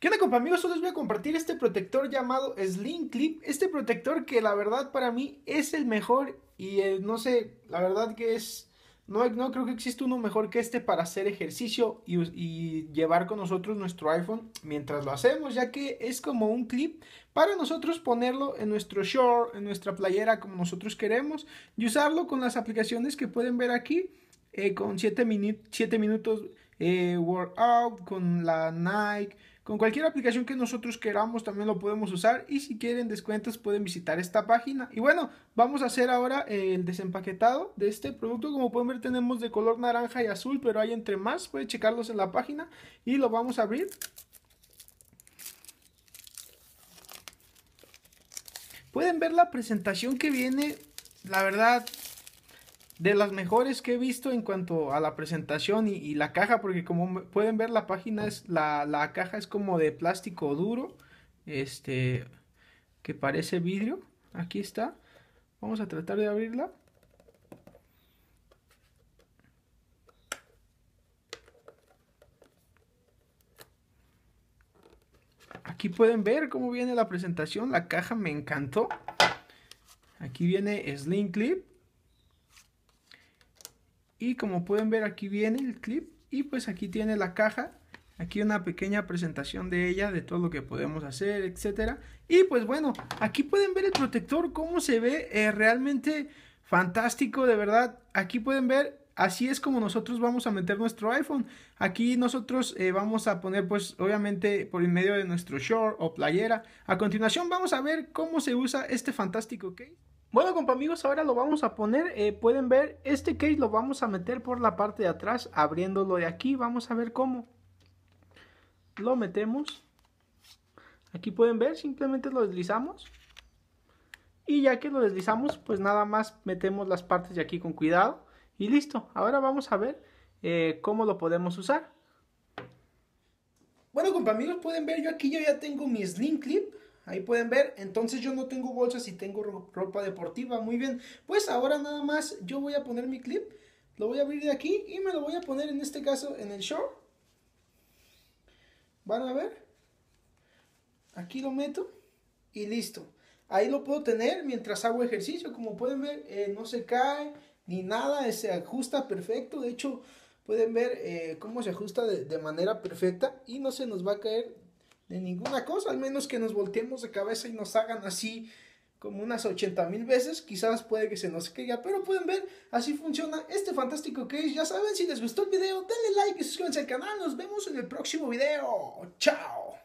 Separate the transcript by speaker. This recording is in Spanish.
Speaker 1: ¿Qué onda compa amigos? Hoy les voy a compartir este protector llamado Slim Clip. Este protector que la verdad para mí es el mejor y eh, no sé, la verdad que es... No, no creo que exista uno mejor que este para hacer ejercicio y, llevar con nosotros nuestro iPhone mientras lo hacemos, ya que es como un clip para nosotros ponerlo en nuestro short, en nuestra playera como nosotros queremos y usarlo con las aplicaciones que pueden ver aquí eh, con 7 minutos eh, Workout, con la Nike, con cualquier aplicación que nosotros queramos también lo podemos usar y si quieren descuentos pueden visitar esta página. Y bueno, vamos a hacer ahora eh, el desempaquetado de este producto. Como pueden ver tenemos de color naranja y azul, pero hay entre más, pueden checarlos en la página y lo vamos a abrir. Pueden ver la presentación que viene, la verdad de las mejores que he visto en cuanto a la presentación y, la caja, porque como pueden ver la página es, la, la, caja es como de plástico duro, este, que parece vidrio, aquí está, vamos a tratar de abrirla. Aquí pueden ver cómo viene la presentación, la caja me encantó. Aquí viene Slim Clip, y como pueden ver aquí viene el clip y pues aquí tiene la caja. Aquí una pequeña presentación de ella, de todo lo que podemos hacer, etcétera. Y pues bueno, aquí pueden ver el protector, cómo se ve eh, realmente fantástico, de verdad. Aquí pueden ver así es como nosotros vamos a meter nuestro iPhone. Aquí nosotros eh, vamos a poner, pues obviamente, por medio de nuestro short o playera. A continuación vamos a ver cómo se usa este fantástico case. Bueno, compa amigos, ahora lo vamos a poner. Eh, pueden ver, este case lo vamos a meter por la parte de atrás, abriéndolo de aquí. Vamos a ver cómo. Lo metemos. Aquí pueden ver, simplemente lo deslizamos. Y ya que lo deslizamos, pues nada más metemos las partes de aquí con cuidado. Y listo. Ahora vamos a ver eh, cómo lo podemos usar. Bueno, compa amigos, pueden ver, yo aquí yo ya tengo mi slim clip. Ahí pueden ver, entonces yo no tengo bolsas y tengo ropa deportiva, muy bien. Pues ahora nada más yo voy a poner mi clip, lo voy a abrir de aquí y me lo voy a poner en este caso en el short. Van a ver, aquí lo meto y listo. Ahí lo puedo tener mientras hago ejercicio, como pueden ver eh, no se cae ni nada, eh, se ajusta perfecto. De hecho pueden ver eh, cómo se ajusta de manera perfecta y no se nos va a caer de ninguna cosa, al menos que nos volteemos de cabeza y nos hagan así como unas 80 mil veces, quizás puede que se nos caiga, pero pueden ver, así funciona este fantástico case, ya saben, si les gustó el video, denle like y suscríbanse al canal, nos vemos en el próximo video, chao.